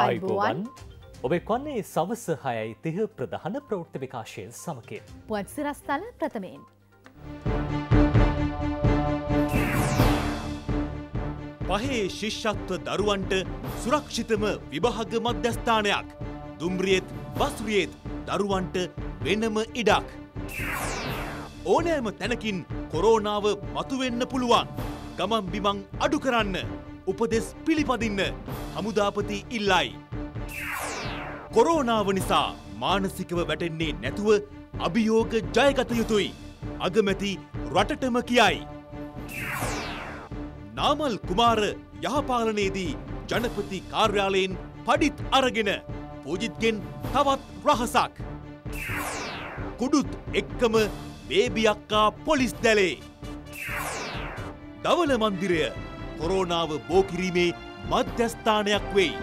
අයිබෝවන් ඔබෙක්වන්නේ සවස හයයි තිහ ප්‍රධාන ප්‍රෞෘ්ත විකාශය සමකය. පුවත්සිරස්ථල ප්‍රථමයෙන්. පහේ ශිෂ්ෂත්ව දරුවන්ට සුරක්ෂිතම විභාග මධ්‍යස්ථානයක් දුම්රියත් වස්රියත් දරුවන්ට වෙනම ඉඩක්. ඕනෑම තැනකින් කොරෝනාව මතුවෙන්න පුළුවන් ගමන් බිමං අඩු කරන්න උපදෙස් පිළිපදින්න හමුදාපති ඉල්ලයි. කොරෝනාව නිසා මානසිකව වැටෙන්නේ නැතුව අභියෝග ජයගත යුතුයි. අගමැති රටටම කියයි. නාමල් කුමාර යහපාලනයේදී ජනපති කාර්යාලයෙන් පඩිත් අරගෙන පූජිත්ගෙන් තවත් රහසක්. කුඩුත් එක්කම බේබියක්කා පොලිස් දැලේ. දවල මන්දිරය කොරෝනාව බෝකිරීමේ මධ්‍යස්ථානයක් වෙයි.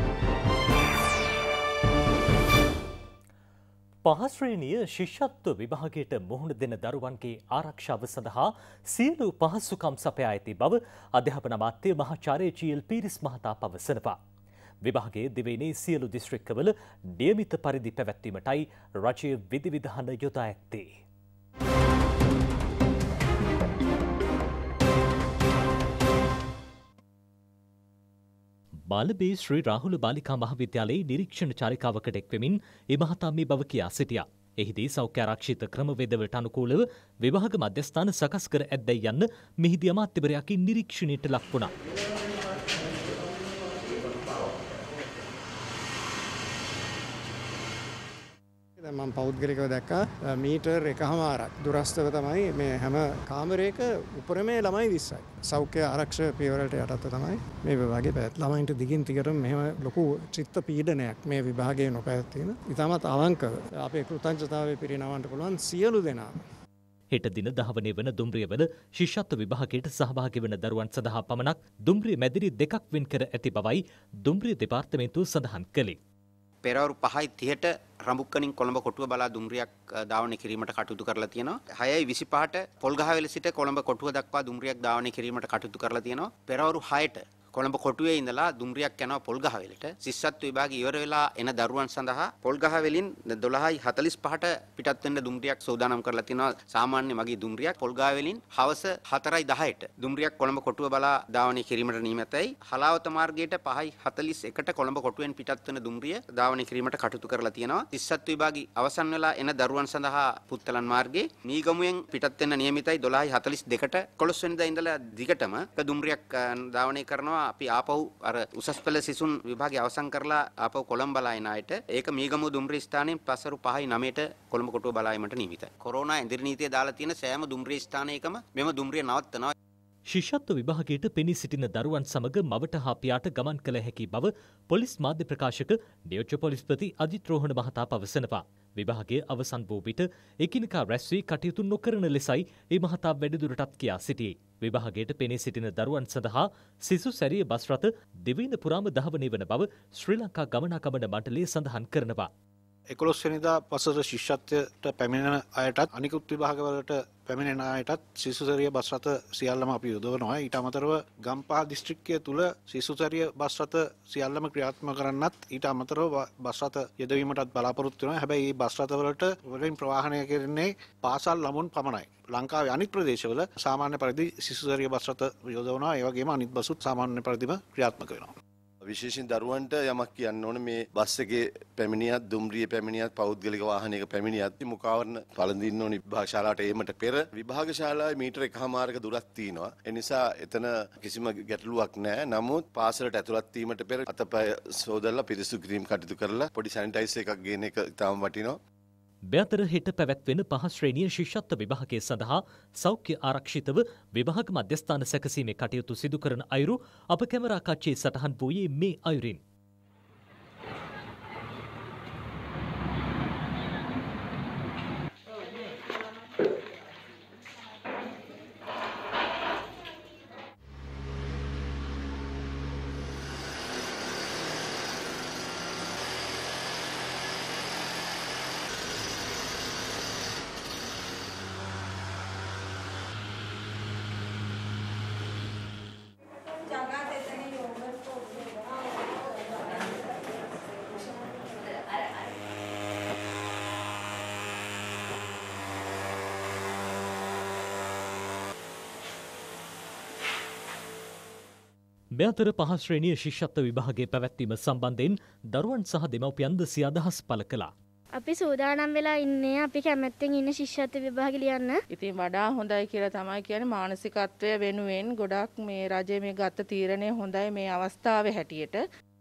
පහස්ශ්‍රේණිය ශිෂ්ෂත්ව විභාගයට මුහුණ දෙන දරුවන්ගේ ආරක්ෂාව සඳහා සියලු පහස්සුකම් සපයා ඇති බව අධ්‍යාපන මාත්‍යය මහාචාරය චීල් පිරිස් මහතා පවසනවා. විභාගේ දෙවෙනේ සියලු දිස්ත්‍රික්කවල නියමිත පරිදි පැවැත්වීමටයි රජය විධවිධහන යොදා ඇත්තේ. බාලබේ ශ්‍රී රාහුල බාලිකා මහවිද්‍යාලයේ නිරීක්ෂණ චාරිකාවකට එක්වෙමින් එමහතා මේ බව කියා සිටියා. එහිදී සෞඛ්‍ය ආරක්ෂිත ක්‍රමවේදවලට අනුකූලව විභාග මධ්‍යස්ථාන සකස් කර ඇද්දැයි යන්න මෙහිදී අමාත්‍යවරයාගේ නිරීක්ෂණයට ලක් වුණා. මම පෞද්ගලිකව දැක්කා මීටර් එකහමාරක් දුරස්ථව තමයි මේ හැම කාමරයක උපරමේ ළමයි විස්සයි. සෞඛ්‍ය ආරක්ෂ පියවරට යටත්ව තමයි මේ විභාගේ පැත් ළමයින්ට දිගින් තිකට මෙහම ලොකු චිත්ත පීඩනයක් මේ විභාගය නොපැත්තියෙන. ඉතාමත් අවංක අපේ කෘතංජතාව පිරිනවන්ට පුළුවන් සියලු දෙනා. හෙට දින දහවනය වන දුම්රියවල ශිෂත්ව විභාගයට සහභාගි වන දරුවන් සඳහා පමණක් දුම්රිය මැදිරි දෙකක් වෙන් කර ඇති බවයි දුම්රිය දෙපාර්තමේන්තුව සඳහන් කළේ. පෙරවරු 5:30ට රඹුක්කණින් කොළඹ කොටුව බලා දුම්රියක් ධාවනය කිරීමට කටයුතු කරලා තියෙනවා. 6:25ට පොල්ගහවෙල සිට කොළඹ කොටුව දක්වා දුම්රියක් ධාවනය කිරීමට කටයුතු කරලා තියෙනවා. පෙරවරු 6ට කොළඹ කොටුවේ ඉඳලා දුම්රියක් යනවා පොල්ගහ වෙලට ශිෂ්‍යත්ව විභාගය ඉවර වෙලා එන දරුවන් සඳහා පොල්ගහ වෙලින් 12:45ට පිටත් වෙන්න දුම්රියක් සෝදානම් කරලා තිනවා සාමාන්‍ය මගේ දුම්රියක් පොල්ගහ වෙලින් හවස 4:10ට දුම්රියක් කොළඹ කොටුව බලා ධාවනය කිරීමට නියමිතයි හලාවත මාර්ගයට 5:41ට කොළඹ කොටුවෙන් පිටත් වෙන දුම්රිය ධාවනය කිරීමට කටයුතු කරලා තිනවා ශිෂ්‍යත්ව විභාගය අවසන් වෙලා එන දරුවන් සඳහා පුත්තලන් මාර්ගයේ මීගමුවෙන් පිටත් වෙන්න නියමිතයි 12:42ට 11 වෙනිදා ඉඳලා දිගටම දුම්රියක් ධාවනය කරනවා යනවා අපි ආපහු අර උසස් පෙළ සිසුන් විභාගය අවසන් කරලා ආපහු කොළඹ බලා එන අයට ඒක මීගමු දුම්රිය ස්ථානයේ පස්වරු 5යි 9ට කොළඹ කොටුව බලා යාමට නියමිතයි. කොරෝනා ඇඳිරි නීතිය දාලා තියෙන සෑම දුම්රිය ස්ථානයකම මෙම දුම්රිය නවත්තනවා. ශිෂත්ව විභාගයට පෙනී සිටින දරුවන් සමඟ මවට හා පියාට ගමන් කළ හැකි බව පොලිස් මාධ්‍ය ප්‍රකාශක නියෝජ්‍ය පොලිස්පති අජිත් රෝහණ මහතා පවසනවා. විභාගය අවසන් වූ විට එකිනෙකා රැස්වී කටයුතු නොකරන ලෙසයි ඒ මහතා වැඩිදුරටත් කියා සිටියේ. විභාගයට පෙනී සිටින දරුවන් සඳහා සිසු සැරිය බස් රථ දෙවීන පුරාම දහවනය වන බව ශ්‍රී ලංකා ගමනාකමන මණ්ඩලය සඳහන් කරනවා. එකොළොස්වනිදා පසර ශිෂ්‍යත්වයට පැමිණෙන අයටත් අනිකුත් විභාගවලට පැමිණෙන අයටත් සිසුසරිය බස්රත සියල්ලම අපි යොදවනවා ඊට අමතරව ගම්පා දිස්ත්‍රික්කය තුළ සිසුසරිය බස්රත සියල්ලම ක්‍රියාත්ම කරන්නත් ඊට අමතරව බස්රත යෙදවීමටත් බලාපොරොත්තු වෙනවා හැබැයි මේ බස්රතවලට වලින් ප්‍රවාහනය කරන්නේ පාසල් ළමුන් පමණයි ලංකාවේ අනිත් ප්‍රදේශවල සාමාන්‍ය පරිදි සිසුසරිය බස්රත යොදවනවා ඒ වගේම අනිත් බසුත් සාමාන්‍ය පරිදිම ක්‍රියාත්මක වෙනවා විශේෂෙන් දරුවන්ට යමක් කියන්න ඕන මේ බස් එකේ පැමිණියත් දුම්රිය පැමිණියත් පෞද්ගලික වාහනයක පැමිණියත් මුකාවරණ පළඳින්න ඕනි විභාගශාලාට ඒමට පෙර විභාගශාලාවේ මීටර එකහමාරක දුරක් තියෙනවා. ඒ නිසා එතන කිසිම ගැටලුවක් නැහැ. නමුත් පාසලට ඇතුළත් වීමට පෙර අතපය සෝදලා පිරිසුදු කිරීම කටයුතු කරලා පොඩි සැනිටයිසර් එකක් ගේන එක ඉතාම වටිනවා. බෑතර හිට පැවැත්වෙන පහශ්‍රේණිය ශිෂ්ෂත්ව විභාගය සඳහා සෞඛ්‍ය ආරක්ෂිතව විභාග මධ්‍යස්ථාන සැකසීමේ කටයුතු සිදු කරන අයුරු අප කැමරා කච්චේ සටහන් වූයේ මේ අයුරින්. මෙ අතර පහශ්‍රේණිය ශිෂ්‍යත්ව විභාගේ පැවැත්වීම සම්බන්ධයෙන් දරුවන් සහ දෙමව්පියන්ද සිය අදහස් පළ කළා. අපි සූදානම් වෙලා ඉන්නේ අපි කැමැත්තෙන් ඉන්න ශිෂ්‍යත්ව විභාග ලියන්න. ඉතින් වඩා හොඳයි කියලා තමයි කියන්නේ මානසිකත්වය වෙනුවෙන් ගොඩක් මේ රජය මේ ගත්ත තීරණය හොඳයි මේ අවස්ථාවේ හැටියට.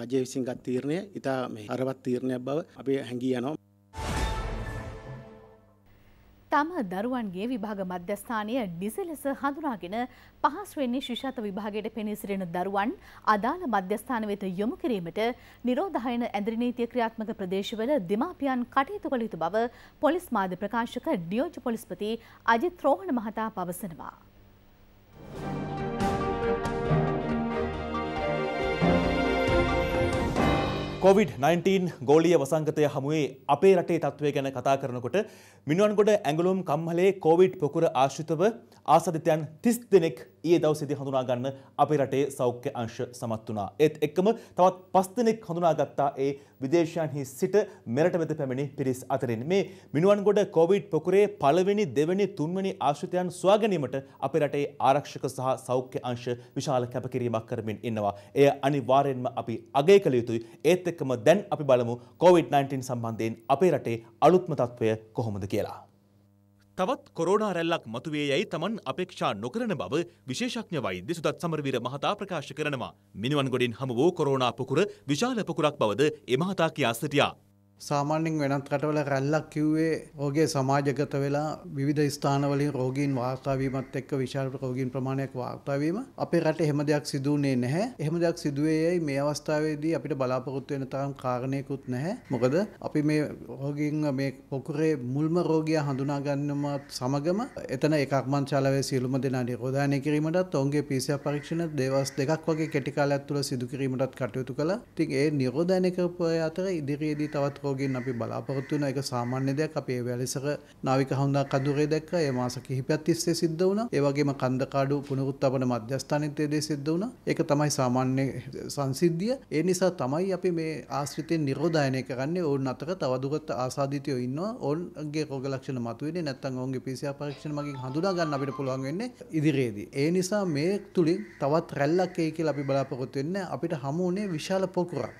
රජය විසින් ගත් තීරණය ඉතා මේ අරවත් තීරණයක් බව අපි හැඟී යනවා. තම දරුවන්ගේ විභාග මධ්‍යස්ථානය නිසි ලෙස හඳුනාගෙන පහස්වෙන්නේ ශිෂත විභාගයට පෙනීසිරෙන දරුවන් අදාළ මධ්‍යස්ථාන වෙත යොමු කිරීමට නිරෝධායන ඇදිරි නීතිය ක්‍රියාත්මක ප්‍රදේශවල දෙමාපියන් කටයුතු කළ යුතු බව පොලිස් මාධ්‍ය ප්‍රකාශක ඩියෝජ පොලිස්පති අජිත් රෝහණ මහතා පවසනවා. කොවිD-19 ගෝලීය වසංගතය හමුවේ අපේ රටේ තත්ත්වය ගැන කතා කරනකොට මිනුවන්ගොඩ ඇඟලුම් කම්හලේ කොවිඩ් පොකුර ආශ්‍රිතව ආසධිතයන් තිස් දෙනෙක් ඒ දවසිදි හඳුනාගන්න අපි රටේ සෞඛ්‍ය අංශ සමත් වනා. ඒත් එක්කම තවත් පස්තනෙක් හඳුනාගත්තා ඒ විදේශයන්හි සිට මෙරට වෙත පැමිණි පිරිස් අතරින්. මේ මිනුවන්ගොඩ කොවිඩ් පොකුරේ පළවෙනි දෙවැනි තුන්වැනි ආශ්‍රිතයන් සොයාගැනීමට අපි රටේ ආරක්ෂක සහ සෞඛ්‍ය අංශ විශාල කැපකිරීමක් කරමින් ඉන්නවා. එය අනිවාර්යෙන්ම අපි අගය කළ යුතුයි. ඒත් එක්කම දැන් අපි බලමු කොවිඩ්-19 සම්බන්ධයෙන් අපේ රටේ අලුත්ම තත්ත්වය කොහොමද කියලා. තවත් කොරෝනා රැල්ලක් මතුවේ යැයි තමන් අපේක්ෂා නොකරන බව විශේෂඥ වෛද්‍ය සුදත් සමරවීර මහතා ප්‍රකාශ කරනවා. මිනිවන් ගොඩින් හමු වූ කොරෝනා පොකුර විශාල පොකුරක් බවද ඒ මහතා කියා සිටියා. සාමාන්‍යෙන් වෙනත් රටවල රැල්ලක් කිව්වේ රෝගේ සමාජගත වෙලා විධ ස්ථානවලින් රෝගීන් වාර්තාාවීමත් එක් විශාල රෝගීන් ප්‍රමාණයක් වාර්තාාවීම අපේ රට එහෙම දෙයක් සිදුවනේ නැහැ එහෙම දෙයක් සිදුවේයයි මේ අවස්ථාවේදී අපිට බලාපොරොත්තු වෙන තරම් කාරණයකුත් නැහැ මොකද අපි මේ රෝගීන් මේ පොකුරේ මුල්ම රෝගිය හඳුනාගන්නමත් සමගම එතන එකක්මංචාලවේ සියලුම දෙනා නිරෝධානය කිරීමටත් ඔවුන්ගේ පිසිය පරීක්ෂණ දෙවස් දෙකක් වගේ කෙටිකාල ඇතුළ සිදුකිරීමටත් කටයුතු කළ තින් ඒ නිරෝධානය කරපය අතර ඉදිරියේදී තවත් නාවිකෝගෙන් අපි බලාපොරොත්තු වෙන එක සාමාන්‍ය දෙයක් අපේ වැලිසක නාවික හඳා කඳුරේ දැක්ක ඒ මාස කිහිපයක් තිස්සේ සිද්ධ වුණා. ඒ වගේම කන්දකාඩු පුනරුත්ථාපන මධ්‍යස්ථානයේදී සිද්ධ වුණා. ඒක තමයි සාමාන්‍ය සංසිද්ධිය. ඒ නිසා තමයි අපි මේ ආශ්‍රිතෙන් නිරෝධායනය කරන්නේ ඕන් අතර තවදුරටත් ආසාදිතයෝ ඉන්නවා. ඕන්ගේ රෝග ලක්ෂණ මතුවෙන්නේ නැත්නම් ඕන්ගේ PCR පරීක්ෂණ මගින් හඳුනා ගන්න අපිට පුළුවන් වෙන්නේ ඉදිරියේදී. ඒ නිසා මේ තුලින් තවත් රැල්ලක් එයි කියලා අපි බලාපොරොත්තු වෙන්නේ අපිට හමු වුණේ විශාල පොකුරක්.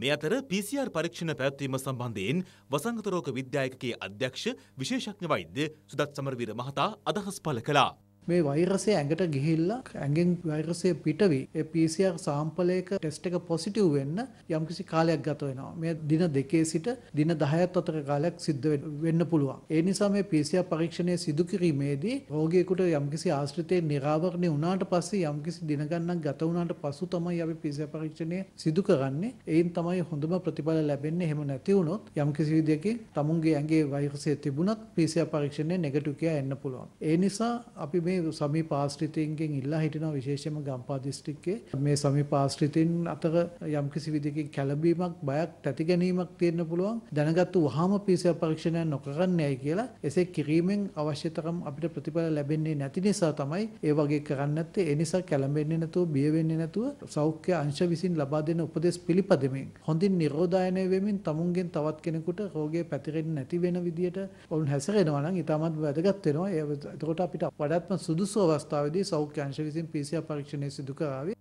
මේ අතර PCR පරීක්ෂණ පැවැත්වීම සම්බන්ධයෙන් වසංගත රෝග විද්‍යායකගේ අධ්‍යක්ෂ විශේෂඥ වෛද්‍ය සුදත් සමරවීර මහතා අදහස් පළ කළා. මේ වෛරසය ඇඟට ගිහිල්ලා ඇඟෙන් වෛරසය පිටවි ඒ PCR සාම්පලයක ටෙස්ට් එක පොසිටිව් වෙන්න යම්කිසි කාලයක් ගත වෙනවා. මේ දින දෙකේ සිට දින 10ත් අතර කාලයක් සිද්ධ වෙන්න පුළුවන්. ඒ නිසා මේ PCR පරීක්ෂණය සිදු කිරීමේදී රෝගියෙකුට යම්කිසි ආශ්‍රිතේ निराවරණය වුණාට පස්සේ යම්කිසි දින ගණනක් ගත වුණාට පසු තමයි අපි PCR පරීක්ෂණය සිදු කරන්නේ. ඒයින් තමයි හොඳම ප්‍රතිඵල ලැබෙන්නේ. එහෙම නැති වුණොත් යම්කිසි විදියකින් තමුන්ගේ ඇඟේ වෛරසය තිබුණත් PCR පරීක්ෂණය නෙගටිව් කියලා එන්න පුළුවන්. ඒ නිසා අපි මේ මේ සමීප ආශ්‍රිතයන්ගෙන් ඉල්ලා හිටිනවා විශේෂයෙන්ම ගම්පා දිස්ත්‍රික්කයේ මේ සමීප ආශ්‍රිතින් අතර යම්කිසි විදිහකින් කැළඹීමක් බයක් ඇති ගැනීමක් තියෙන්න පුළුවන් දැනගත්තු වහාම PCR පරීක්ෂණය නොකරන්නේයි කියලා එසේ කිරීමෙන් අවශ්‍ය තරම් අපිට ප්‍රතිඵල ලැබෙන්නේ නැති නිසා තමයි ඒ වගේ කරන්නේ නැත්තේ ඒ නිසා කැළඹෙන්නේ නැතුව බිය වෙන්නේ නැතුව සෞඛ්‍ය අංශ විසින් ලබා දෙන උපදෙස් පිළිපදමින් හොඳින් නිරෝධායනය වෙමින් තමුන්ගෙන් තවත් කෙනෙකුට රෝගය පැතිරෙන්නේ නැති වෙන විදියට ඔවුන් හැසිරෙනවා නම් ඊටමත් වැදගත් වෙනවා එතකොට අපිට වඩාත්ම සුදුසු අවස්ථාවදී සෞඛ්‍යංශ විසින් PCR පරීක්ෂණය සිදු කරාවේ.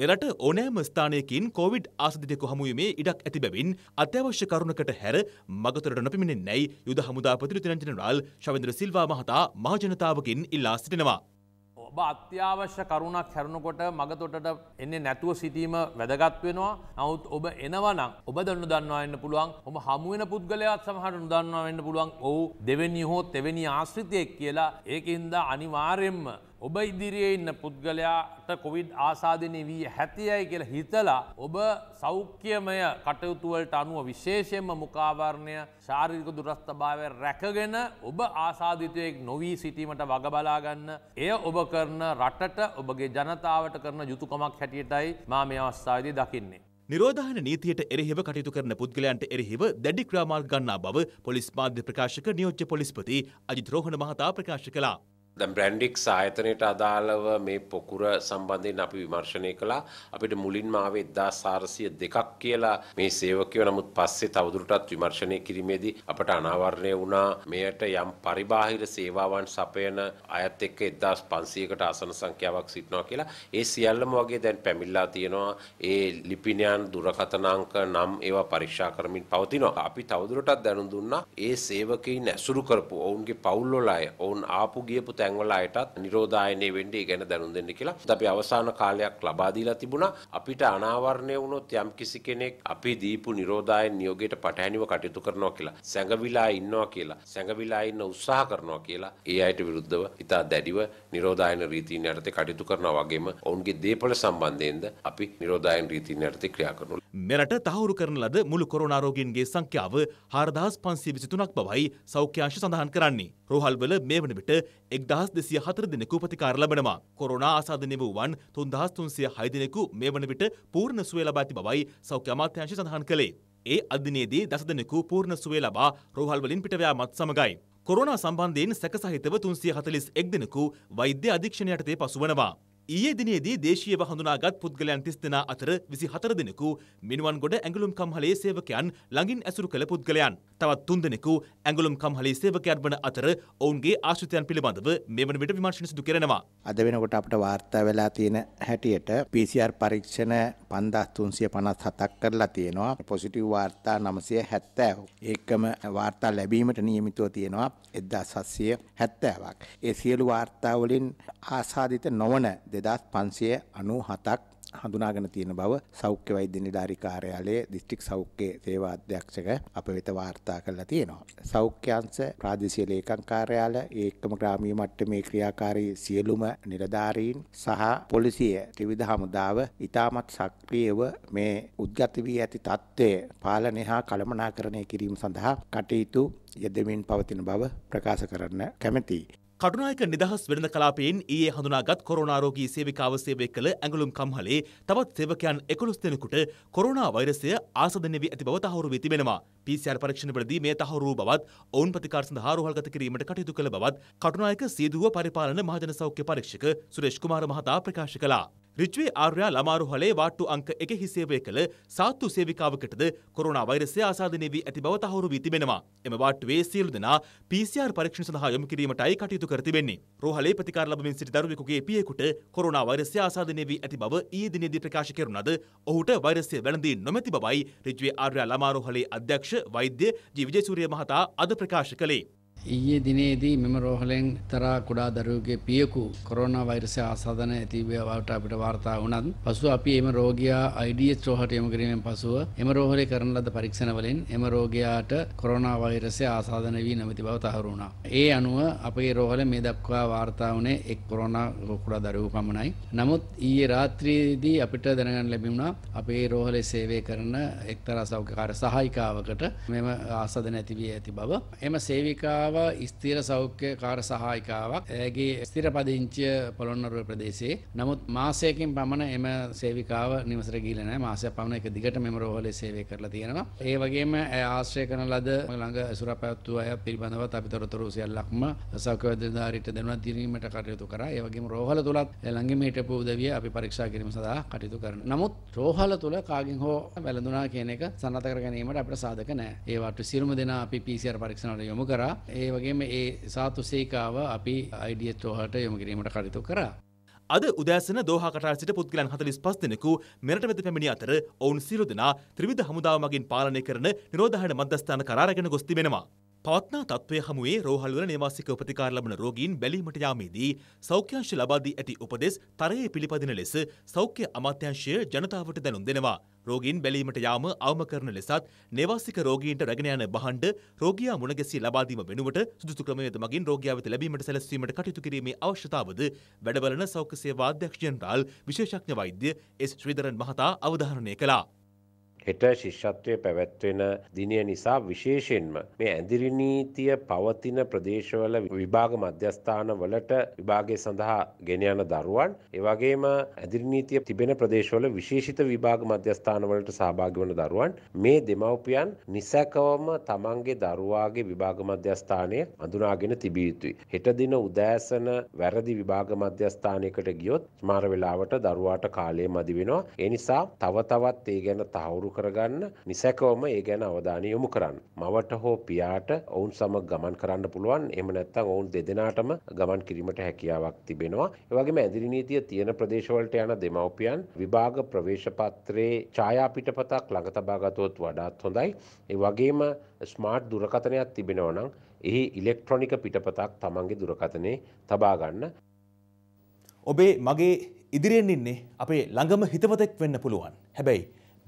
මෙරට ඕනෑම ස්ථානයකින් කොවිඩ් ආසදිතයෙකු හමුවීමේ ඉඩක් ඇති බැවින් අත්‍යවශ්‍ය කරුණකට හැර මගතරට නොපිමිණෙන්නේ නැයි යුද හමුදා ප්‍රතිනිධි නිරංජන රාල් ශවේන්ද්‍ර සිල්වා මහතා මහජනතාවකින් ඉල්ලා සිටිනවා. ඔබ අත්‍යවශ්‍ය කරුණක් හැරුණකොට මගතොටට එන්නේ නැතුව සිටීම වැදගත් වෙනවා නවත් ඔබ එනවනම් ඔබ දන්න දන්නවාන්න පුළුවන් ඔබ හමුවෙන පුද්ගලයත් සමහට නොදන්නවා වෙන්න පුළුවන් ඔහු දෙවැනි හෝ තෙවැනි ආශ්‍රිතයෙක් කියලා ඒකහින්දා අනිවාර්යෙන්ම ඔබ ඉදිරියේ ඉන්න පුද්ගලයාට කොවිඩ් ආසාධනය වී හැතියයි කියලා හිතලා ඔබ සෞඛ්‍යමය කටයුතුවලට අනුව විශේෂයෙන්ම මුකාවරණය ශාරික දුරස්ථභාවය රැකගෙන ඔබ ආසාධිතයෙක් නොවී සිටීමට වගබලාගන්න එය ඔබ කරන රටට ඔබගේ ජනතාවට කරන යුතුකමක් හැටියටයි මා මේ අවස්ථාවදී දකින්නේ. නිරෝධාන නීතියට එරෙහිව කටයුතු කරන පුද්ගලයන්ට එරෙහිව දැඩි ක්‍රාමාල් ගන්නා බව පොලිස් මාධ්‍ය ප්‍රකාශක නියෝජ්‍ය පොලිස්පති අජිත් රෝහණ මහතා ප්‍රකාශ කළා. බ්‍රැන්ඩික් සායතනයට අදාළව මේ පොකුර සම්බන්ධයෙන් අපි විමර්ශනය කළා අපිට මුලින් මාව එදදා සාරසිය දෙකක් කියලා මේ සේවකව නමුත් පස්සේ තවදුරටත් විමර්ශනය කිරීමේදී අපට අනාවරණය වුණා මෙයට යම් පරිබාහිර සේවාවන් සපයන අයත් එක්ක එදදාස් පන්සියකට ආසන සංඛ්‍යාවක් සිටනවා කියලා ඒ සියල්ලම වගේ දැන් පැමිල්ලා තියෙනවා ඒ ලිපිනයන් දුරකතනාංක නම් ඒවා පරික්ෂා කරමින් පවතිනවා අපි තවදුරටත් දැනුදුන්නා ඒ සේවකයින් ඇසුරු කරපු ඔවුන්ගේ පවුල්ලොලයි ඔවුන් ආපු ගියපු තැ තැන්වල අයටත් නිරෝධායනය වෙන්නේ ගැන දැනුම් දෙන්න කියලා. අපි අවසාන කාලයක් ලබා දීලා තිබුණා. අපිට අනාවරණය වුණොත් යම් කිසි කෙනෙක් අපි දීපු නිරෝධායන නියෝගයට පටහැනිව කටයුතු කරනවා කියලා, සැඟවිලා ඉන්නවා කියලා, සැඟවිලා ඉන්න උත්සාහ කරනවා කියලා ඒ අයට විරුද්ධව ඉතා දැඩිව නිරෝධායන රීතීන් යටතේ කටයුතු කරනවා වගේම ඔවුන්ගේ දේපල සම්බන්ධයෙන්ද අපි නිරෝධායන රීතීන් යටතේ ක්‍රියා කරනවා. මෙරට තහවුරු කරන ලද මුළු කොරෝනා රෝගීන්ගේ සංඛ්‍යාව 4523ක් බවයි සෞඛ්‍ය අංශ සඳහන් කරන්නේ. රෝහල්වල මේ වන විට දහස් දෙසිය හතර දෙනෙකු ප්‍රතිකාර ලබනවා. කොරෝනා ආසාදනය වූ වන් තුන් දහස් තුන්සිය හය දෙනෙකු මේ වන විට පූර්ණ සුවය ලබා ඇති බවයි සෞඛ්‍ය අමාත්‍යාංශය සඳහන් කළේ. ඒ අධිනයේදී දස දෙනෙකු පූර්ණ සුවය ලබා රෝහල් වලින් පිටවයාමත් සමගයි. කොරෝනා සම්බන්ධයෙන් සැක සහිතව තුන්සිය හතලිස් එක් දෙනෙකු වෛද්‍ය අධීක්ෂණයටතේ පසුවනවා. ඊයේ දිනේදී දේශීයව හඳුනාගත් පුද්ගලයන් 30 දෙනා අතර 24 දෙනෙකු මිනුවන්ගොඩ ඇඟලුම් කම්හලේ සේවකයන් ළඟින් ඇසුරු කළ පුද්ගලයන්. තවත් 3 දෙනෙකු ඇඟලුම් කම්හලේ සේවකයන් වන අතර ඔවුන්ගේ ආශ්‍රිතයන් පිළිබඳව මේ වන විට විමර්ශන සිදු කරනවා. අද වෙනකොට අපට වාර්තා වෙලා තියෙන හැටියට PCR පරීක්ෂණ 5357ක් කරලා තියෙනවා. පොසිටිව් වාර්තා 970. ඒකම වාර්තා ලැබීමට නියමිතව තියෙනවා 1770ක්. ඒ සියලු වාර්තා වලින් ආසාදිත නොවන දෙදස් පන්සිය අනු හතක් හඳුනාගෙන තියෙන බව සෞඛ්‍ය වෛද්‍ය නිධාරි කාර්යාලයේ දිස්ත්‍රික් සෞඛ්‍ය සේවා අධ්‍යක්ෂක අප වෙත වාර්තා කරලා තියෙනවා. සෞඛ්‍යංශ ප්‍රාදේශීය ලේකම් කාර්යාලය ඒකම ග්‍රාමීය මට්ටමේ ක්‍රියාකාරී සියලුම නිලධාරීන් සහ පොලිසිය ත්‍රිවිධ හමුදාව ඉතාමත් සක්‍රියව මේ උද්ගත වී ඇති තත්ත්වය පාලනය හා කළමනාකරණය කිරීම සඳහා කටයුතු යෙදමින් පවතින බව ප්‍රකාශ කරන්න කැමැතියි. කටුනායක නිදහස් වෙළඳ කලාපයෙන් ඊයේ හඳුනාගත් කොරෝනාරෝගී සේවිකාව සේවය කළ ඇඟලුම් කම්හලේ තවත් සේවකයන් එකොළොස් දෙනෙකුට කොරෝනා වෛරසය ආසදන වී ඇති බව තහවුරු වී තිබෙනවා. PCR පරීක්ෂණවලදී මේ තහවුරු වූ බවත් ඔවුන් ප්‍රතිකාර සඳහා රෝහල්ගත කිරීමට කටයුතු කළ බවත් කටුනායක සීදුව පරිපාලන මහජන සෞඛ්‍ය පරීක්ෂක සුරේෂ් කුමාර මහතා ප්‍රකාශ කළා. රිච්වේ ආර්යා ළමාරු හලේ වාට්ටු අංක එකෙහි සේවය කළ සාත්තු සේවිකාවකටද කොරෝනා වෛරසය ආසාදනය වී ඇති බව තහවුරු වී තිබෙනවා. එම වාට්ටුවේ සියලු දෙනා PCR පරීක්ෂණ සඳහා යොමු කිරීමටයි කටයුතු කර තිබෙන්නේ. රෝහලේ ප්‍රතිකාර ලැබමින් සිටි දරුවෙකුගේ පියෙකුට කොරෝනා වෛරසය ආසාදනය වී ඇති බව ඊයේ දිනේදී ප්‍රකාශ කෙරුණද ඔහුට වෛරසය වැළඳී නොමැති බවයි රිච්වේ ආර්යා ළමාරු හලේ අධ්‍යක්ෂ වෛද්‍ය ජී විජේසූරිය මහතා අද ප්‍රකාශ කළේ. ඊයේ දිනේදී මෙම රෝහලෙන් එක්තරා කුඩා දරුවෙකුගේ පියෙකු කොරෝනා වෛරසය ආසාදන ඇති බවට අපිට වාර්තා වුණත් පසුව අපි එම රෝගියා IDS රෝහලට යොමු කිරීමෙන් පසුව එම රෝහලේ කරන ලද පරීක්ෂණ වලින් එම රෝගියාට කොරෝනා වෛරසය ආසාදන වී නැමැති බව තහවුරු වුණා. ඒ අනුව අපේ රෝහලේ මේ දක්වා වාර්තා වුණේ එක් කොරෝනා කුඩා දරුවෙකු පමණයි. නමුත් ඊයේ රාත්‍රියේදී අපිට දැනගන්න ලැබුණා අපේ රෝහලේ සේවය කරන එක්තරා සෞඛ්‍ය කාර්ය සහායිකාවකට මෙම ආසාදන ඇති වී ඇති බව. එම සේවිකා සේවිකාව ස්තිර සෞඛ්‍ය කාර සහායිකාවක් ඇගේ ස්තිරපදිංචිය පොළොන්නරුව ප්‍රදේශයේ නමුත් මාසයකින් පමණ එම සේවිකාව නිවසර ගීලන මාසය පමණ එක දිගට මෙම රෝහලේ සේවය කරලා තියෙනවා ඒ වගේම ආශ්‍රය කරන ලද ළඟ සුර පැවැත්වූ අය පිළිබඳවත් අපි තොරතුරු සියල්ලක්ම සෞඛ්‍යවදධාරීට දෙනුවත් දිරීමට කටයුතු කරා ඒ වගේම රෝහල තුලත් ළඟින්ම හිටපු උදවිය අපි පරීක්ෂා කිරීම සඳහා කටයුතු කරන නමුත් රෝහල තුල කාගෙන් හෝ වැළඳුනා කියන එක සන්නත කර ගැනීමට අපිට සාධක නැහැ ඒ වට සිරුම දෙනා අපි PCR පරීක්ෂණවලට යොමු කරා ඒ වගේම ඒ සාතුසේකාව අපි අයිඩියත් ෝහට යොම කිරීමට කරිතු කරා. අද උදෑසන දෝහකටා සිට පුද්ගලන් හතලිස් පස් දෙනෙකු මෙරට වෙත පැමිණි අතර ඔවුන් සිරුදනා ත්‍රවිධ හමුදාවමගින් පාලනය කරන නිරෝධහයට මධ්‍යස්ථාන කරාරගෙන ගොස්තිබෙනවා. පවත්නා තත්ත්වය හමුවේ රෝහල්වල නිවාසික උපතිකාර ලබන රෝගීන් බැලීමට යාමේදී සෞඛ්‍යංශ ලබා දී ඇති උපදෙස් තරයේ පිළිපදින ලෙස සෞඛ්‍ය අමාත්‍යාංශය ජනතාවට දැනුම් දෙනවා. රෝගීන් බැලීමට යාම අවම කරන ලෙසත් නිවාසික රෝගීන්ට රැගෙන යන බහඬ රෝගියා මුණගැසී ලබා දීම වෙනුවට සුදුසු ක්‍රමවේද මගින් රෝගියා වෙත ලැබීමට සැලැස්වීමට කටයුතු කිරීමේ අවශ්‍යතාවද වැඩබලන සෞඛ්‍ය සේවා අධ්‍යක්ෂ ජෙනරාල් විශේෂඥ වෛද්‍ය එස් ශ්‍රීධරන් මහතා අවධාරණය කළා. හෙට ශිෂ්ෂත්වය පැවැත්වෙන දිනය නිසා විශේෂෙන්ම මේ ඇදිරි නීතිය පවතින ප්‍රදේශවල විභාග මධ්‍යස්ථාන වලට විභාගය සඳහා ගෙන යන දරුවන් ඒවගේම ඇදිරි නීතිය තිබෙන ප්‍රදේශවල විශේෂිත විභාග මධ්‍යස්ථාන වලට සහභාගි වන දරුවන් මේ දෙමව්පියන් නිසැකවම තමන්ගේ දරුවාගේ විභාග මධ්‍යස්ථානය අඳුනාගෙන තිබිය යුතුයි. හෙට දින උදෑසන වැරදි විභාග මධ්‍යස්ථානයකට ගියොත් ස්මාර වෙලාවට දරුවාට කාලය මදි වෙනවා. එනිසා තව තවත් ඒ ගැන තහවුරු කරගන්න නිසැකවම ඒ ගැන අවධානය යොමු කරන්න. මවට හෝ පියාට ඔවුන් සමග ගමන් කරන්න පුළුවන් එම නැත්තම් ඔවුන් දෙදෙනාටම ගමන් කිරීමට හැකියාවක් තිබෙනවා. ඒ වගේම ඇඳිරි නීතිය තියෙන ප්‍රදේශවලට යන දෙමව්පියන් විභාග ප්‍රවේශ පත්‍රයේ ඡායාපිටපතක් ළඟ තබා ගතොත් වඩාත් හොඳයි. ඒ වගේම ස්මාර්ට් දුරකථනයක් තිබෙනවා නම් එහි ඉලෙක්ට්‍රොනික පිටපතක් තමන්ගේ දුරකථනේ තබා ගන්න. ඔබේ මගේ ඉදිරියෙන් ඉන්නේ අපේ ළඟම හිතවතෙක් වෙන්න පුළුවන්. හැබැයි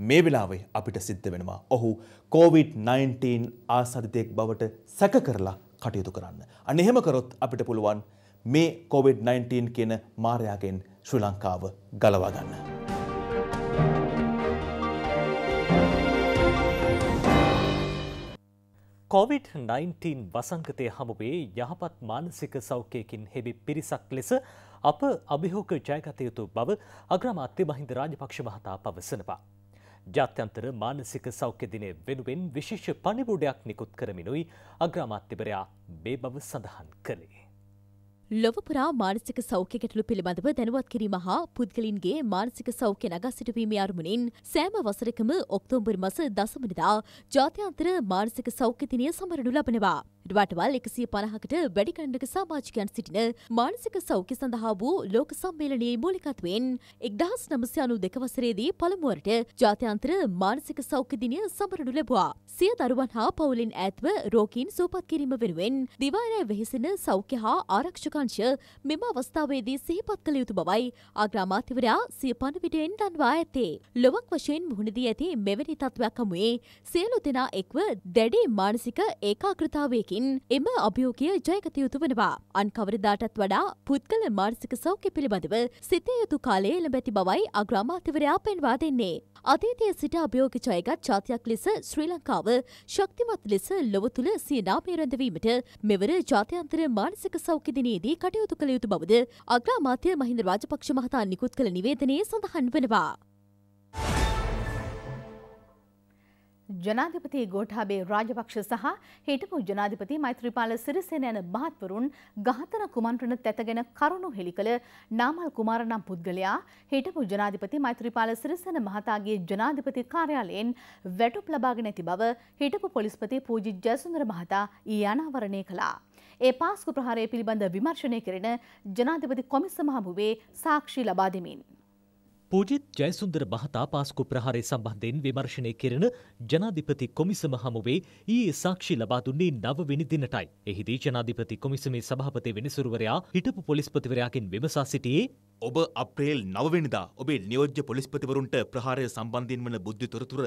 මේ වෙලාවේ අපිට සිද්ධ වෙනවා ඔහු COVID-19 ආසාධිතයෙක් බවට සැක කරලා කටයුතු කරන්න. අන්න එහෙම කරොත් අපිට පුළුවන් මේ COVID-19 කියන මාරයාගෙන් ශ්‍රී ලංකාව ගලවා ගන්න. COVID-19 වසංකතය හමුවේ යහපත් මානසික සෞඛ්‍යයකින් හෙබි පිරිසක් ලෙස අප අභිහෝක ජයගතයුතු බව අග්‍රමාත්‍ය මහින්ද රාජපක්ෂ මහතා පවසනවා. ජාත්‍යන්තර මානසික සෞඛ්‍ය දිනය වෙනුවෙන් විශේෂ පණිවුඩයක් නිකුත් කරමිනුයි අග්‍රාමාත්‍යවරයා මේ බව සඳහන් කළේ. ලොවපුරා මානසික සෞඛ්‍ය ගැටලු පිළිබඳව දැනුවත් කිරීම හා පුද්ගලින්ගේ මානසික සෞඛ්‍ය නගා සිටුවීමේ අරමුණින් සෑම වසරකම ඔක්තෝබර් මස දසමනිදා ජාත්‍යන්තර මානසික සෞඛ්‍ය දිනය සමරනු ලබනවා. වටවල් එකසිය පණහකට වැඩිකණ්ඩක සාමාජිකයන් සිටින මානසික සෞඛ්‍ය සඳහා වූ ලෝක සම්මේලනයේ මූලිකත්වයෙන් එක්දහස් නමසි අනු දෙකවසරේදී පළමුුවරට ජාත්‍යන්තර මානසික සෞඛ්‍යදිනය සමරනු ලැබවා. සිය දරුවන් හා පවුලින් ඇත්ව රෝකීන් සූපත් කිරීම වෙනුවෙන් දිවාරය වෙහෙසෙන සෞඛ්‍ය හා ආරක්ෂකංශ මෙම අවස්ථාවේදී සිහිපත් කළ යුතු බවයි ආග්‍රාමාතිවරයා සිය පණවිඩයෙන් දන්වා ඇතේ. ලොවක් වශයෙන් මුහුණදී ඇති මෙවැනි තත්ත්වයක් හමුවේ සියලු දෙනා එක්ව දැඩි මානසික ඒකාග්‍රතාවයකින් අයුරින් එම අභියෝගය ජයගත යුතු වනවා. අන් කවරදාටත් වඩා පුද්ගල මානසික සෞඛ්‍ය පිළිබඳව සිතේ යුතු කාලය එළඹ ඇති බවයි අග්‍රාමාත්‍යවරයා පෙන්වා දෙන්නේ. අතීතයේ සිට අභියෝග ජයගත් ජාතියක් ලෙස ශ්‍රී ලංකාව ශක්තිමත් ලෙස ලොව තුළ සියනාමය රැඳවීමට මෙවර ජාත්‍යන්තර මානසික සෞඛ්‍ය දිනයේදී කටයුතු කළ යුතු බවද අග්‍රාමාත්‍ය මහින්ද රාජපක්ෂ මහතා නිකුත් කළ නිවේදනයේ සඳහන් වනවා. ජනාධිපති ගෝඨාබේ රාජපක්ෂ සහ හිටපු ජනාධිපති මෛත්‍රීපාල සිරිසේන යන මහත්වරුන් ඝාතන කුමන්ත්‍රණ තැතගෙන කරුණු හෙළි කළ නාමල් කුමාර නම් පුද්ගලයා හිටපු ජනාධිපති මෛත්‍රීපාල සිරිසේන මහතාගේ ජනාධිපති කාර්යාලයෙන් වැටුප් ලබාගෙන ඇති බව හිටපු පොලිස්පති පූජි ජයසුන්දර මහතා ඊයේ අනාවරණය කළා. ඒ පාස්කු ප්‍රහාරය පිළිබඳ විමර්ශනය කෙරෙන ජනාධිපති කොමිසම හමුවේ සාක්ෂි ලබා දෙමින් පූජිත් ජයසුන්දර මහතා පාස්කු ප්‍රහාරය සම්බන්ධයෙන් විමර්ශනය කෙරෙන ජනාධිපති කොමිසම හමුවේ ඊයේ සාක්ෂි ලබා දුන්නේ නවවෙනි දිනටයි. එහිදී ජනාධිපති කොමිසමේ සභාපති වෙනසුරුවරයා හිටපු පොලිස්පතිවරයාගෙන් විමසා සිටියේ ඔබ අප්‍රේල් නවවෙනිදා ඔබේ නියෝජ්‍ය පොලිස්පතිවරුන්ට ප්‍රහාරය සම්බන්ධයෙන් වන බුද්ධි තොරතුර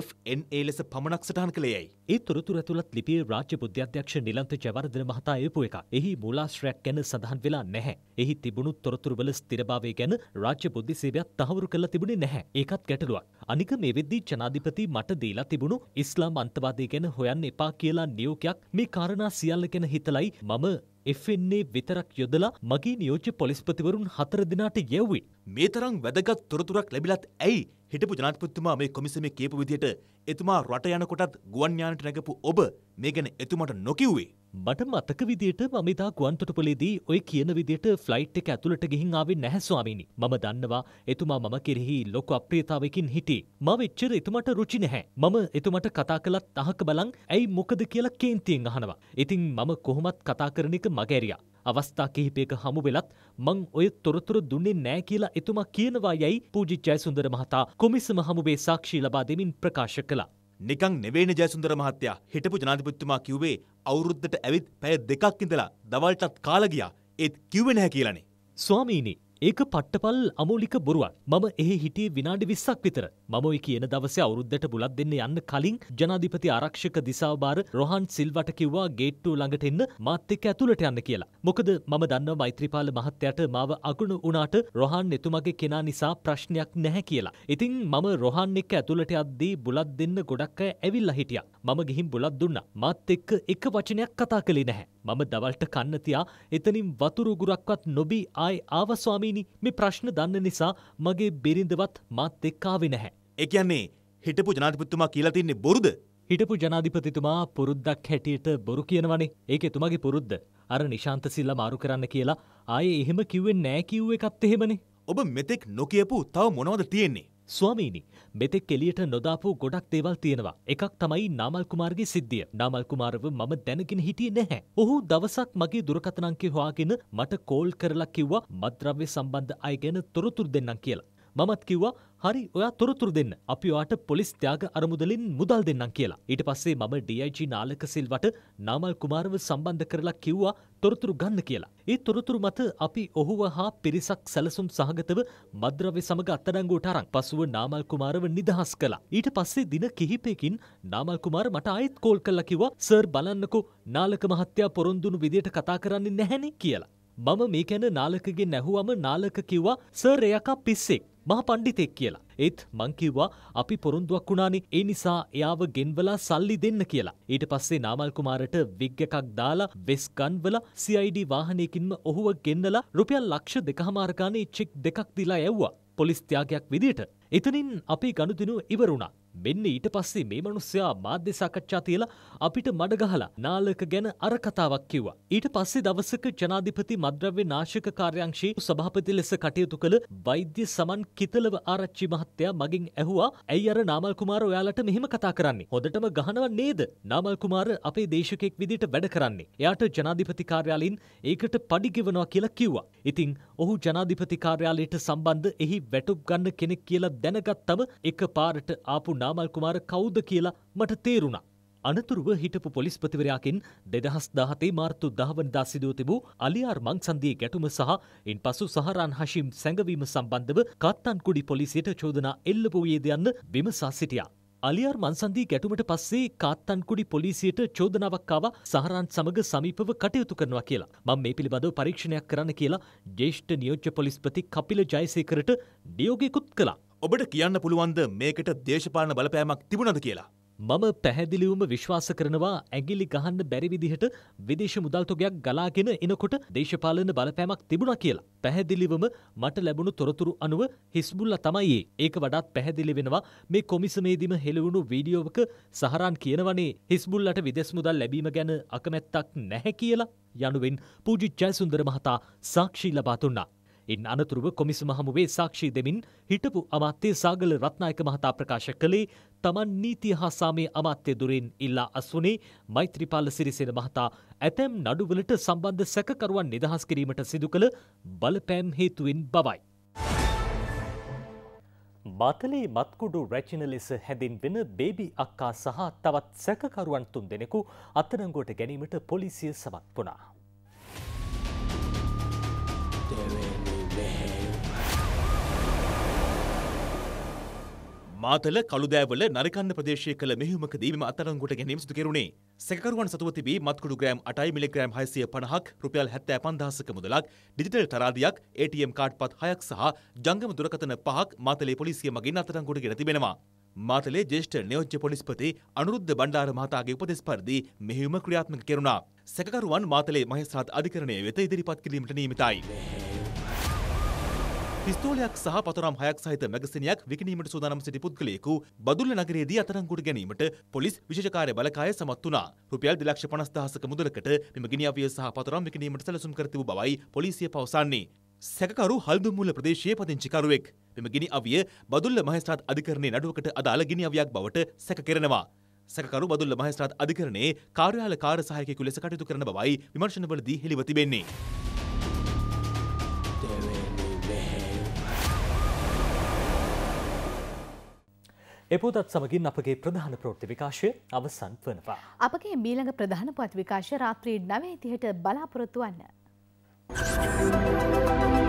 FNA ලෙස පමණක් සටහන් කළේයයි. ඒ තොරතුර ඇතුළත් ලිපියේ රාජ්‍ය බුද්ධ්‍යධ්‍යක්ෂ නිලන්ත ජයවර්ධන මහතා එවපු එකක්. එහි මූලාශ්‍රයක් ගැන සඳහන් වෙලා නැහැ. එහි තිබුණු තොරතුරුවල ස්ථිරභාවය ගැන රාජ්‍ය බුද්ධි සේවයක් තහවුරු කරලා තිබුණේ නැහැ. ඒකත් ගැටලුවක්. අනික මේ වෙද්දී ජනාධිපති මට දීලා තිබුණු ඉස්ලාම් අන්තවාදී ගැන හොයන්න එපා කියලා නියෝගයක් මේ කාරණා සියල්ල ගැන හිතලයි මම එෆන්නේ විතරක් යොදලා මගේ නියෝජ්‍ය පොලිස්පතිවරුන් හතර දිනාට යෙව්වේ. මේ තරම් වැදගත් තොරතුරක් ලැබිලත් ඇයි හිටපු ජනාධිපතිතුමා මේ කොමිසමේ කියපු විදියට එතුමා රට යනකොටත් ගුවන් යානට නැගපු ඔබ මේ ගැන එතුමට නොකිව්වේ. මට මතක විදියට මමිතා ගුවන්තොටපලේදී ඔය කියන විදියට ෆ්ලයිට් එක ඇතුළට ගිහින් ආවේ නැහැ ස්වාමීනි. මම දන්නවා එතුමා මම කෙරෙහි ලොකු අප්‍රියතාවයකින් හිටියේ. මම එච්චර එතුමාට රුචි නැහැ. මම එතුමාට කතා කළත් අහක බලන් ඇයි මොකද කියලා කේන්තියෙන් අහනවා. ඉතින් මම කොහොමත් කතා කරන එක මගහැරියා. අවස්ථා කිහිපයක හමු වෙලත් මං ඔය තොරතුරු දුන්නේ නෑ කියලා එතුමා කියනවා යැයි පූජිත් ජයසුන්දර මහතා කොමිසම හමුවේ සාක්ෂි ලබා දෙමින් ප්‍රකාශ කළා. නිකං නෙවෙයින ජයසුන්දර මහත්තයා හිටපු ජනාධිපතිතුමා කිව්වේ අවුරුද්දට ඇවිත් පැය දෙකක් ඉඳලා දවල්ටත් කාලා ගියා. ඒත් කිව්වේ නැහැ කියලානේ. ස්වාමීනි ඒක පට්ටපල් අමූලික බොරුවක් මම එහි හිටියේ විනාඩි විස්සක් විතර මමයි කියන දවසේ අවුරුද්දට බුලත් දෙන්න යන්න කලින් ජනාධිපති ආරක්ෂක දිසාවබාර රොහන් සිල්වට කිව්වා ගේට්ටු ළඟට එන්න මාත් එක්ක ඇතුළට යන්න කියලා. මොකද මම දන්නවා මෛත්‍රීපාල මහත්තයාට මාව අගුණ වුණාට රොහන් එතුමගේ කෙනා නිසා ප්‍රශ්නයක් නැහැ කියලා. ඉතින් මම රොහන් එක්ක ඇතුළට යද්දී බුලත් දෙන්න ගොඩක් අය ඇවිල්ලා හිටියා. මම ගිහින් බුලත් දුන්නා. මාත් එක්ක එක වචනයක් කතා කළේ නැහැ. මම දවල්ට කන්නතියා එතනින් වතුරුගුරක්වත් නොබී ආය ආවස්වාමීණි මේ ප්‍රශ්න දන්න නිසා මගේ බිරිඳවත් මාත් එක්කාවෙ නැහැ. එකයන්නේ හිටපු ජනාධිපතිතුමා කියලා තින්නේ බොරුද? හිටපු ජනාධිපතිතුමා පුරුද්දක් හැටියට බොරු කියනවනේ ඒක එතුමගේ පුරුද්ද අර නිශාන්ත සිල්ල මාරු කරන්න කියලා ආයේ එහෙම කිව්වෙන් නෑ කිව්ව එකත් එහෙමනේ ඔබ මෙතෙක් නොකියපු තව මොනවද තියෙන්නේ ස්වාමීනි මෙතෙක් එලියට නොදාපු ගොඩක් දේවල් තියෙනවා. එකක් තමයි නාමල් කුමාර්ගේ සිද්ධිය. නාමල් කුමාරව මම දැනගෙන හිටියේ නැහැ. ඔහු දවසක් මගේ දුරකථන අංකය හොයාගෙන මට කෝල් කරලා කිව්වා මත්ද්‍රව්‍ය සම්බන්ධ අය ගැන තොරතුරු දෙන්නම් කියලා. මමත් කිව්වා හරි ඔයා තොරතුරු දෙන්න අපි ඔයාට පොලිස් ත්‍යාග අරමුදලින් මුදල් දෙන්නම් කියලා. ඊට පස්සේ මම DIG නාලක සිල්වට නාමල් කුමාරව සම්බන්ධ කරලා කිව්වා තොරතුරු ගන්න කියලා. ඒ තොරතුරු මත අපි ඔහුව හා පිරිසක් සැලසුම් සහගතව මද්‍රව්‍ය සමග අත්අඩංගුවට අරන් පසුව නාමල් කුමාරව නිදහස් කළා. ඊට පස්සේ දින කිහිපයකින් නාමල් කුමාර මට ආයෙත් කෝල් කරලා කිව්වා සර් බලන්නකෝ නාලක මහත්තයා පොරොන්දුණු විදියට කතා කරන්නේ නැහැනේ කියලා. මම මේ ගැන නාලකගෙන් ඇහුවම නාලක කිව්වා සර් එයාකා පිස්සෙක්. මහ පණ්ඩිතෙක් කියලා. ඒත් මං කිව්වා අපි පොරොන්දුවක් වුණානේ ඒ නිසා එයාව ගෙන්වලා සල්ලි දෙන්න කියලා. ඊට පස්සේ නාමල් කුමාරට විග් එකක් දාලා වෙස් ගන්වලා CID වාහනයකින්ම ඔහුව ගෙන්නලා රුපියල් ලක්ෂ දෙකහමාරකානේ චෙක් දෙකක් දීලා යැව්වා. පොලිස් ත්‍යාගයක් විදියට. එතනින් අපේ ගනුදෙනු ඉවරුණා. මෙන්න ඊට පස්සේ මේ මනුස්සයා මාධ්‍ය සාකච්ඡා තියලා අපිට මඩ ගහලා නාලක ගැන අර කතාවක් කිව්වා. ඊට පස්සේ දවසක ජනාධිපති මද්‍රව්‍ය නාශක කාර්යංශයේ සභාපති ලෙස කටයුතු කළ වෛද්‍ය සමන් කිතලව ආරච්චි මහත්තයා මගෙන් ඇහුවා ඇයි අර නාමල් කුමාර ඔයාලට මෙහෙම කතා කරන්නේ? හොඳටම ගහනව නේද? නාමල් කුමාර අපේ දේශකෙක් විදිහට වැඩ කරන්නේ. එයාට ජනාධිපති කාර්යාලයෙන් ඒකට පඩි ගෙවනවා කියලා කිව්වා. ඉතින් ඔහු ජනාධිපති කාර්යාලයට සම්බන්ධ එහි වැටුප් ගන්න කෙනෙක් කියලා දැනගත්තම එක පාරට ආපු නා රාමල් කුමාර කවුද කියලා මට තේරුණා. අනතුරුව හිටපු පොලිස්පතිවරයාකින් දෙදහස් දාහතේ මාර්තු දහවනදා සිදුව තිබූ අලියාර් මංසන්දියේ ගැටුම සහ ඉන් පසු සහරාන් හශිම් සැඟවීම සම්බන්ධව කත්තන්කුඩි පොලිසියට චෝදනා එල්ල වූයේද යන්න විමසා සිටියා. අලියර් මන්සන්දී ගැටුමට පස්සේ කාත්තන්කුඩි පොලිසියට චෝදනාවක් ආවා සහරන් සමග සමීපව කටයුතු කරනවා කියලා. මම මේ පිළිබඳව පරීක්ෂණයක් කරන්න කියලා ජ්‍යෙෂ්ඨ නියෝජ්‍ය පොලිස්පති කපිල ජයසේකරට නියෝගයකුත් කළා. ඔබට කියන්න පුළුවන්ද මේකට දේශපාලන බලපෑමක් තිබුණද කියලා. මම පැහැදිලිවම විශ්වාස කරනවා ඇගිලි ගහන්න බැරි විදිහට විදේශ මුදල්තොගයක් ගලාගෙන එනකොට දේශපාලන බලපෑමක් තිබුණා කියලා. පැහැදිලිවම මට ලැබුණු තොරතුරු අනුව හිස්බුල්ලා තමයි ඒ. ඒක වඩාත් පැහැදිලි වෙනවා මේ කොමිසමේදීම හෙළවුණු වීඩියෝවක සහරන් කියනවනේ හිස්බුල්ලට විදෙස් මුදල් ලැබීම ගැන අකමැත්තක් නැහැ කියලා. යනුවෙන් පූජි ජයසුන්දර මහතා සාක්ෂි ලබා දුන්නා. ඉන් අනතුරුව කොමිසම හමුවේ සාක්ෂි දෙමින් හිටපු අමාත්‍ය සාගල රත්නායක මහතා ප්‍රකාශ කළේ තමන් නීතිය හා සාමයේ අමාත්‍ය දුරින් ඉල්ලා අස්වුනේ මෛත්‍රීපාල සිරිසේන මහතා ඇතැම් නඩුවලට සම්බන්ධ සැකකරුවන් නිදහස් කිරීමට සිදු කළ බලපෑම් හේතුවෙන් බවයි. බතලේ මත්කුඩු රැචින ලෙස හැඳින්වෙන බේබි අක්කා සහ තවත් සැකකරුවන් තුන් දෙනෙකු අත්තරංගුවට ගැනීමට පොලිසිය සමත් වුණා. මාතල කළුදෑවල නරකන්න ප්‍රදේශය කළ මෙහිමකදී මෙම අත්අඩංගුවට ගැනීම සිදු කෙරුණේ. සැකකරුවන් සතුව තිබී මත්කුඩු ග්‍රෑම් 8යි මිලිග්‍රෑම් 650ක් රුපියල් 75000ක මුදලක්, ඩිජිටල් තරාදියක්, ATM කාඩ්පත් 6ක් සහ ජංගම දුරකථන 5ක් මාතලේ පොලිසිය මගින් අත්අඩංගුවට ගෙන තිබෙනවා. මාතලේ ජ්‍යෙෂ්ඨ නියෝජ්‍ය පොලිස්පති අනුරුද්ධ බණ්ඩාර මහතාගේ උපදෙස් පරිදි මෙහිම ක්‍රියාත්මක කෙරුණා. සැකකරුවන් මාතලේ මහේස්ත්‍රාත් අධිකරණය වෙත ඉදිරිපත් කිරීමට නියමිතයි. පිස්තෝලයක් සහ පතරම් හයක් සහිත මැගසිනයක් විකිනීමට සූදානම් සිටි පුද්ගලයෙකු බදුල්ල නගරයේදී අත්අඩංගුවට ගැනීමට පොලිස් විශේෂ කාර්ය බළකාය සමත් වුණා. රුපියල් 250000ක මුදලකට මෙම ගිනිඅවිය සහ පතරම් විකිනීමට සැලසුම් කර තිබු බවයි පොලිසිය පවසන්නේ. සැකකරු හල්දුමුල්ල ප්‍රදේශයේ පදිංචිකරුවෙක් මෙම ගිනිඅවිය බදුල්ල මහේස්ත්‍රාත් අධිකරණයේ නඩුවකට අදාළ ගිනිඅවියක් බවට සැක කෙරෙනවා. සැකකරු බදුල්ල මහේස්ත්‍රාත් අධිකරණයේ කාර්යාල කාර්ය සහායකයෙකු ලෙස කටයුතු කරන බවයි විමර්ශනවලදී හෙළිව තිබෙන්නේ. එපෝදත් සමගින් අපගේ ප්‍රධාන ප්‍රෘති විකාශය අවසන් වනවා. අපගේ මීළඟ ප්‍රධාන පත් විකාශ රාත්‍රී නවේතිහට බලාපොරොත්තුවන්න. Thank you.